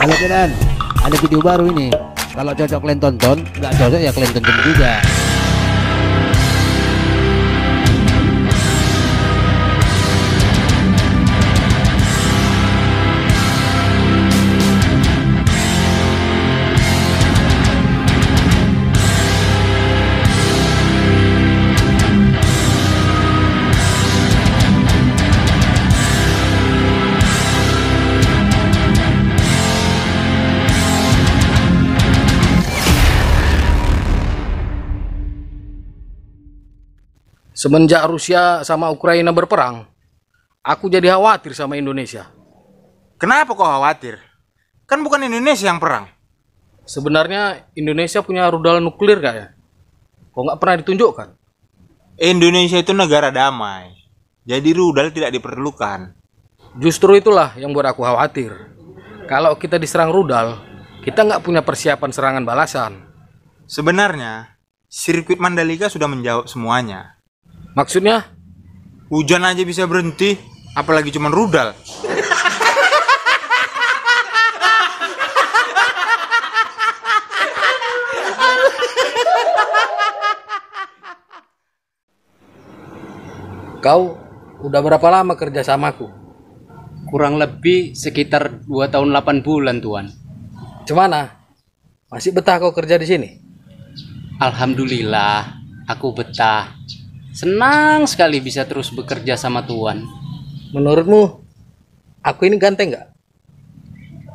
halo Kinan ada video baru ini kalau cocok kalian tonton nggak cocok ya kalian tonton juga semenjak Rusia sama Ukraina berperang, aku jadi khawatir sama Indonesia. Kenapa kau khawatir? Kan bukan Indonesia yang perang. Sebenarnya Indonesia punya rudal nuklir gak ya? Kok nggak pernah ditunjukkan? Indonesia itu negara damai. Jadi rudal tidak diperlukan. Justru itulah yang buat aku khawatir. Kalau kita diserang rudal, kita nggak punya persiapan serangan balasan. Sebenarnya, sirkuit Mandalika sudah menjawab semuanya. Maksudnya? Hujan aja bisa berhenti, apalagi cuman rudal. Kau udah berapa lama kerja samaku? Kurang lebih sekitar 2 tahun 8 bulan, Tuan. Cemana? Ah, masih betah kau kerja di sini? Alhamdulillah, aku betah. Senang sekali bisa terus bekerja sama tuan. Menurutmu, aku ini ganteng nggak?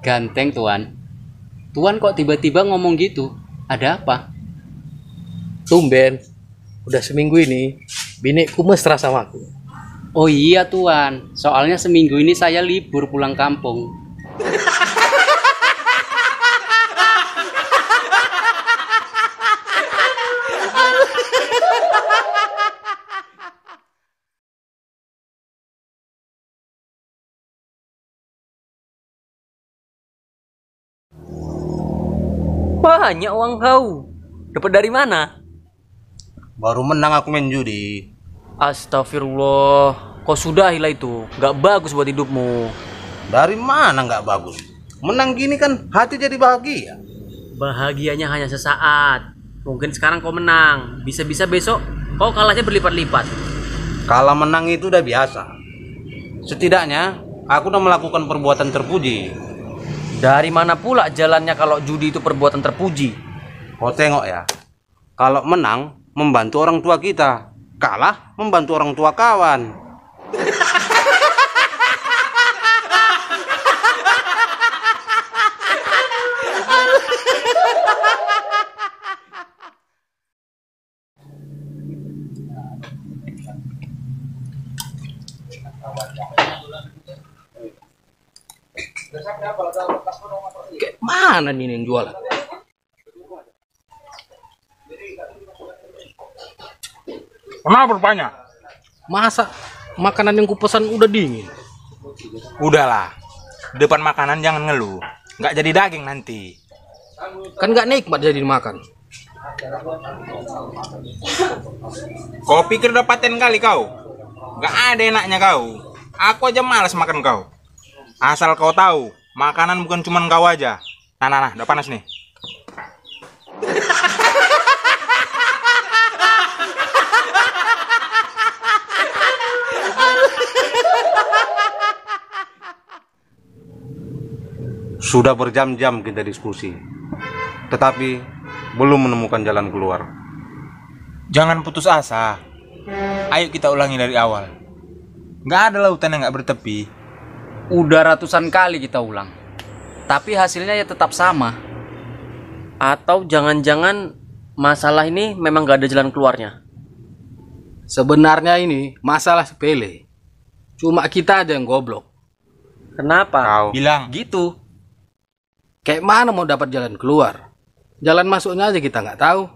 Ganteng, Tuan. Tuan kok tiba-tiba ngomong gitu? Ada apa? Tumben, udah seminggu ini, binikku mesra sama aku. Oh iya, Tuan. Soalnya seminggu ini saya libur pulang kampung. Banyak uang kau. Dapat dari mana? Baru menang aku main judi. Astagfirullah. Kau sudahilah itu. Gak bagus buat hidupmu. Dari mana gak bagus? Menang gini kan hati jadi bahagia. Bahagianya hanya sesaat. Mungkin sekarang kau menang. Bisa-bisa besok kau kalahnya berlipat-lipat. Kalah menang itu udah biasa. Setidaknya aku udah melakukan perbuatan terpuji. Dari mana pula jalannya kalau judi itu perbuatan terpuji? Kau oh, tengok ya. Kalau menang membantu orang tua kita, kalah membantu orang tua kawan. Kayak mana nih yang jualan? Kenapa berpanya? Masa makanan yang kupesan udah dingin? Udahlah. Depan makanan jangan ngeluh. Nggak jadi daging nanti. Kan nggak nikmat jadi makan. Kau pikir udah paten kali kau? Nggak ada enaknya kau. Aku aja malas makan kau. Asal kau tahu, makanan bukan cuma kau aja. Nah, nah, nah, udah panas nih. Sudah berjam-jam kita diskusi, tetapi belum menemukan jalan keluar. Jangan putus asa. Ayo kita ulangi dari awal. Gak ada lautan yang gak bertepi, udah ratusan kali kita ulang tapi hasilnya ya tetap sama atau jangan-jangan masalah ini memang gak ada jalan keluarnya sebenarnya ini masalah sepele cuma kita aja yang goblok kenapa Kau. bilang gitu kayak mana mau dapat jalan keluar jalan masuknya aja kita nggak tahu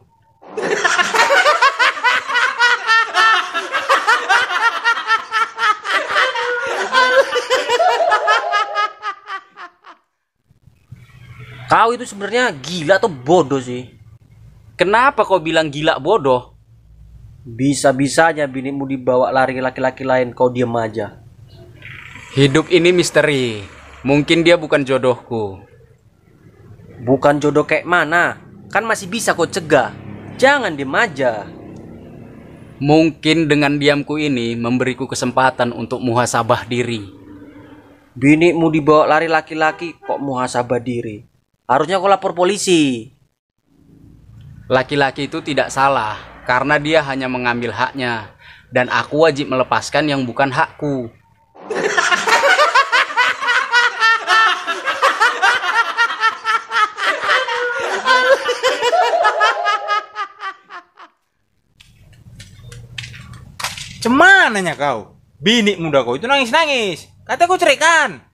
Kau itu sebenarnya gila atau bodoh sih? Kenapa kau bilang gila bodoh? Bisa-bisanya binimu dibawa lari laki-laki lain, kau diam aja. Hidup ini misteri. Mungkin dia bukan jodohku. Bukan jodoh kayak mana? Kan masih bisa kau cegah. Jangan diam aja. Mungkin dengan diamku ini memberiku kesempatan untuk muhasabah diri. Bini Binikmu dibawa lari laki-laki kok muhasabah diri? Harusnya aku lapor polisi. Laki-laki itu tidak salah karena dia hanya mengambil haknya dan aku wajib melepaskan yang bukan hakku. Cemananya kau? Bini muda kau itu nangis-nangis. Kata kau cerikan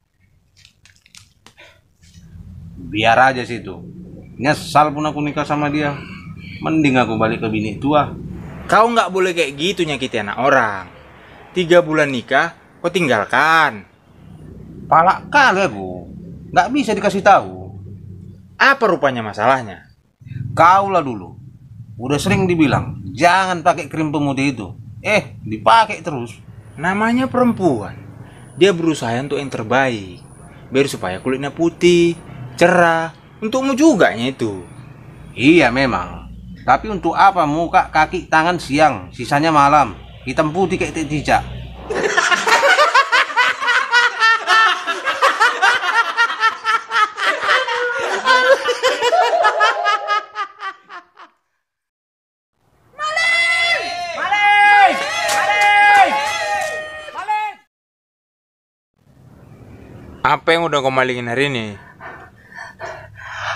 biar aja situ nyesal pun aku nikah sama dia mending aku balik ke bini tua kau nggak boleh kayak gitu nyakiti anak orang tiga bulan nikah kau tinggalkan palak kali bu nggak bisa dikasih tahu apa rupanya masalahnya kaulah dulu udah sering dibilang jangan pakai krim pemutih itu eh dipakai terus namanya perempuan dia berusaha untuk yang terbaik biar supaya kulitnya putih cerah untukmu juga itu iya memang tapi untuk apa muka kaki tangan siang sisanya malam hitam putih kayak tidak Apa yang udah kau malingin hari ini?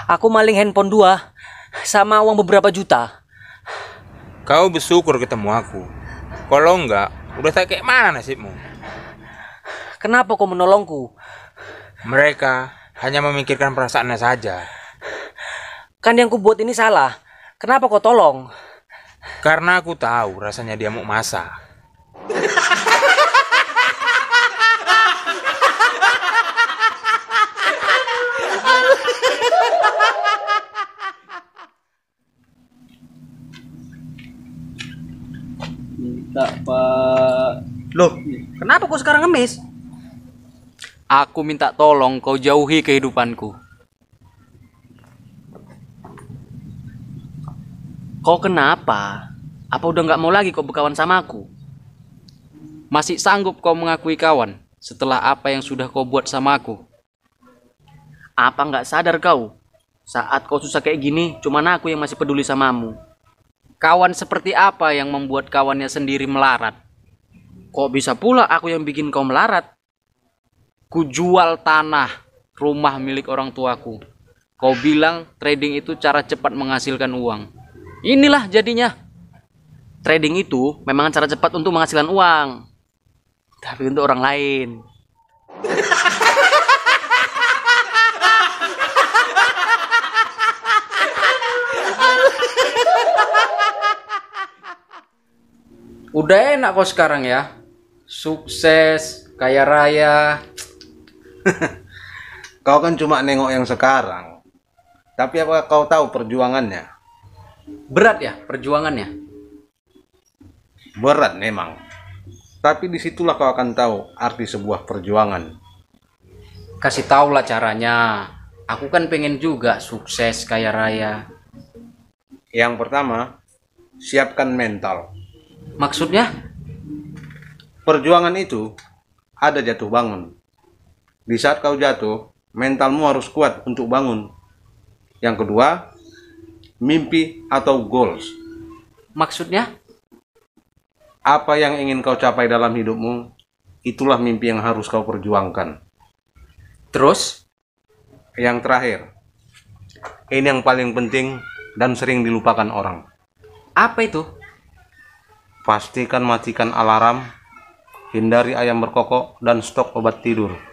Aku maling handphone dua sama uang beberapa juta. Kau bersyukur ketemu aku. Kalau enggak, udah tak kayak mana nasibmu? Kenapa kau menolongku? Mereka hanya memikirkan perasaannya saja. Kan yang kubuat ini salah. Kenapa kau tolong? Karena aku tahu rasanya dia mau masak. Kenapa kau sekarang ngemis? Aku minta tolong kau jauhi kehidupanku. Kau kenapa? Apa udah nggak mau lagi kau berkawan sama aku? Masih sanggup kau mengakui kawan setelah apa yang sudah kau buat sama aku? Apa nggak sadar kau? Saat kau susah kayak gini, cuman aku yang masih peduli samamu. Kawan seperti apa yang membuat kawannya sendiri melarat? Kok bisa pula aku yang bikin kau melarat? Kujual tanah rumah milik orang tuaku. Kau bilang trading itu cara cepat menghasilkan uang. Inilah jadinya. Trading itu memang cara cepat untuk menghasilkan uang. Tapi untuk orang lain. Udah enak kok sekarang ya sukses, kaya raya. kau kan cuma nengok yang sekarang. Tapi apa kau tahu perjuangannya? Berat ya perjuangannya? Berat memang. Tapi disitulah kau akan tahu arti sebuah perjuangan. Kasih tahulah caranya. Aku kan pengen juga sukses kaya raya. Yang pertama, siapkan mental. Maksudnya? Perjuangan itu ada jatuh bangun. Di saat kau jatuh, mentalmu harus kuat untuk bangun. Yang kedua, mimpi atau goals. Maksudnya? Apa yang ingin kau capai dalam hidupmu, itulah mimpi yang harus kau perjuangkan. Terus? Yang terakhir, ini yang paling penting dan sering dilupakan orang. Apa itu? Pastikan matikan alarm hindari ayam berkokok dan stok obat tidur.